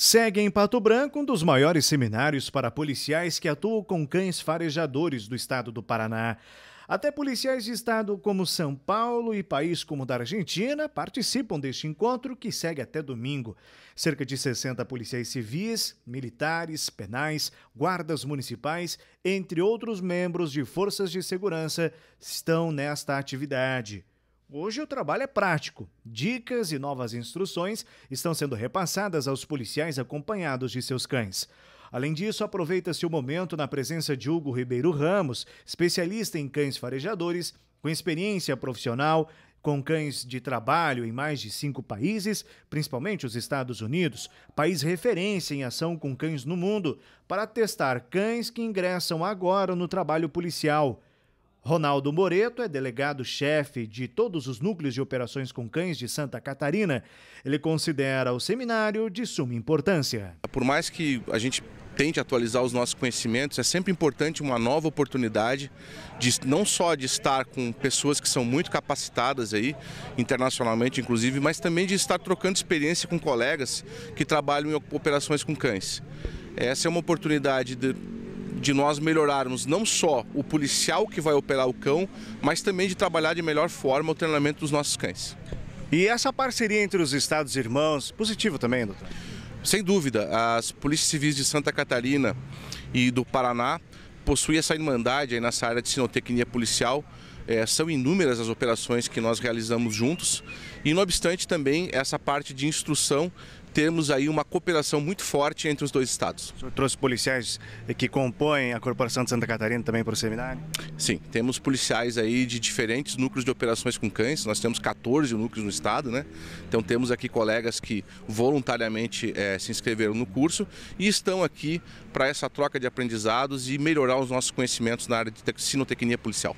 Segue em Pato Branco um dos maiores seminários para policiais que atuam com cães farejadores do estado do Paraná. Até policiais de estado como São Paulo e país como o da Argentina participam deste encontro que segue até domingo. Cerca de 60 policiais civis, militares, penais, guardas municipais, entre outros membros de forças de segurança, estão nesta atividade. Hoje o trabalho é prático. Dicas e novas instruções estão sendo repassadas aos policiais acompanhados de seus cães. Além disso, aproveita-se o momento na presença de Hugo Ribeiro Ramos, especialista em cães farejadores, com experiência profissional, com cães de trabalho em mais de cinco países, principalmente os Estados Unidos, país referência em ação com cães no mundo, para testar cães que ingressam agora no trabalho policial. Ronaldo Moreto é delegado-chefe de todos os núcleos de operações com cães de Santa Catarina. Ele considera o seminário de suma importância. Por mais que a gente tente atualizar os nossos conhecimentos, é sempre importante uma nova oportunidade de não só de estar com pessoas que são muito capacitadas aí internacionalmente inclusive, mas também de estar trocando experiência com colegas que trabalham em operações com cães. Essa é uma oportunidade de de nós melhorarmos não só o policial que vai operar o cão, mas também de trabalhar de melhor forma o treinamento dos nossos cães. E essa parceria entre os estados irmãos, positivo também, doutor? Sem dúvida, as polícias civis de Santa Catarina e do Paraná possuem essa irmandade aí nessa área de sinotecnia policial, é, são inúmeras as operações que nós realizamos juntos e, não obstante, também essa parte de instrução temos aí uma cooperação muito forte entre os dois estados. O senhor trouxe policiais que compõem a Corporação de Santa Catarina também para o seminário? Sim, temos policiais aí de diferentes núcleos de operações com cães, nós temos 14 núcleos no estado, né? Então temos aqui colegas que voluntariamente é, se inscreveram no curso e estão aqui para essa troca de aprendizados e melhorar os nossos conhecimentos na área de sinotecnia policial.